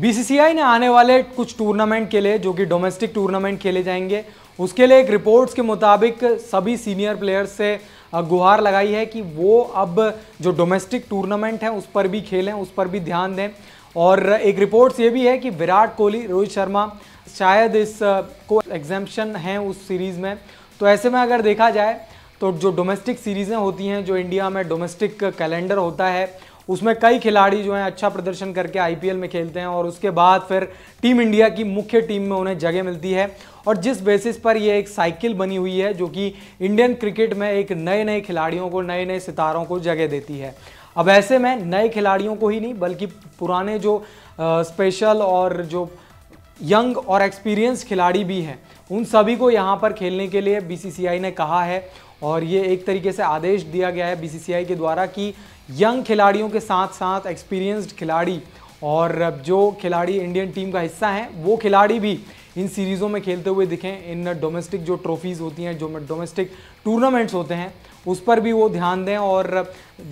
BCCI ने आने वाले कुछ टूर्नामेंट के लिए जो कि डोमेस्टिक टूर्नामेंट खेले जाएंगे उसके लिए एक रिपोर्ट्स के मुताबिक सभी सीनियर प्लेयर्स से गुहार लगाई है कि वो अब जो डोमेस्टिक टूर्नामेंट है उस पर भी खेलें उस पर भी ध्यान दें और एक रिपोर्ट्स ये भी है कि विराट कोहली रोहित शर्मा शायद इस को एग्जाम्पन हैं उस सीरीज़ में तो ऐसे में अगर देखा जाए तो जो डोमेस्टिक सीरीज़ें होती हैं जो इंडिया में डोमेस्टिक कैलेंडर होता है उसमें कई खिलाड़ी जो हैं अच्छा प्रदर्शन करके आईपीएल में खेलते हैं और उसके बाद फिर टीम इंडिया की मुख्य टीम में उन्हें जगह मिलती है और जिस बेसिस पर यह एक साइकिल बनी हुई है जो कि इंडियन क्रिकेट में एक नए नए खिलाड़ियों को नए नए सितारों को जगह देती है अब ऐसे में नए खिलाड़ियों को ही नहीं बल्कि पुराने जो आ, स्पेशल और जो यंग और एक्सपीरियंस खिलाड़ी भी हैं उन सभी को यहाँ पर खेलने के लिए बीसीसीआई ने कहा है और ये एक तरीके से आदेश दिया गया है बीसीसीआई के द्वारा कि यंग खिलाड़ियों के साथ साथ एक्सपीरियंस्ड खिलाड़ी और जो खिलाड़ी इंडियन टीम का हिस्सा हैं वो खिलाड़ी भी इन सीरीज़ों में खेलते हुए दिखें इन डोमेस्टिक जो ट्रॉफीज़ होती हैं जो डोमेस्टिक टूर्नामेंट्स होते हैं उस पर भी वो ध्यान दें और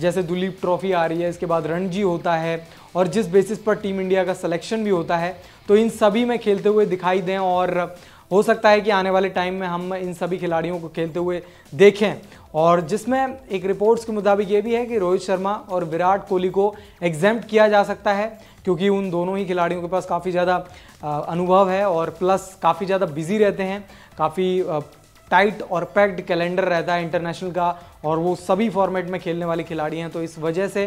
जैसे दुलीप ट्रॉफ़ी आ रही है इसके बाद रणजी होता है और जिस बेसिस पर टीम इंडिया का सलेक्शन भी होता है तो इन सभी में खेलते हुए दिखाई दें और हो सकता है कि आने वाले टाइम में हम इन सभी खिलाड़ियों को खेलते हुए देखें और जिसमें एक रिपोर्ट्स के मुताबिक ये भी है कि रोहित शर्मा और विराट कोहली को एग्जैम्प्ट किया जा सकता है क्योंकि उन दोनों ही खिलाड़ियों के पास काफ़ी ज़्यादा अनुभव है और प्लस काफ़ी ज़्यादा बिजी रहते हैं काफ़ी टाइट और पैक्ड कैलेंडर रहता है इंटरनेशनल का और वो सभी फॉर्मेट में खेलने वाले खिलाड़ी हैं तो इस वजह से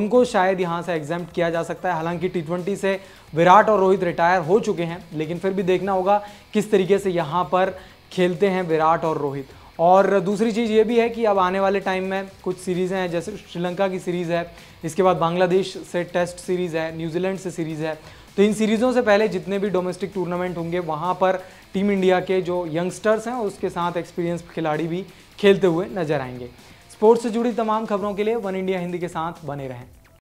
उनको शायद यहाँ से एग्जाम किया जा सकता है हालांकि टी से विराट और रोहित रिटायर हो चुके हैं लेकिन फिर भी देखना होगा किस तरीके से यहाँ पर खेलते हैं विराट और रोहित और दूसरी चीज़ ये भी है कि अब आने वाले टाइम में कुछ सीरीज़ें हैं जैसे श्रीलंका की सीरीज़ है इसके बाद बांग्लादेश से टेस्ट सीरीज़ है न्यूजीलैंड से सीरीज़ है तो इन सीरीज़ों से पहले जितने भी डोमेस्टिक टूर्नामेंट होंगे वहाँ पर टीम इंडिया के जो यंगस्टर्स हैं उसके साथ एक्सपीरियंस खिलाड़ी भी खेलते हुए नजर आएंगे स्पोर्ट्स से जुड़ी तमाम खबरों के लिए वन इंडिया हिंदी के साथ बने रहें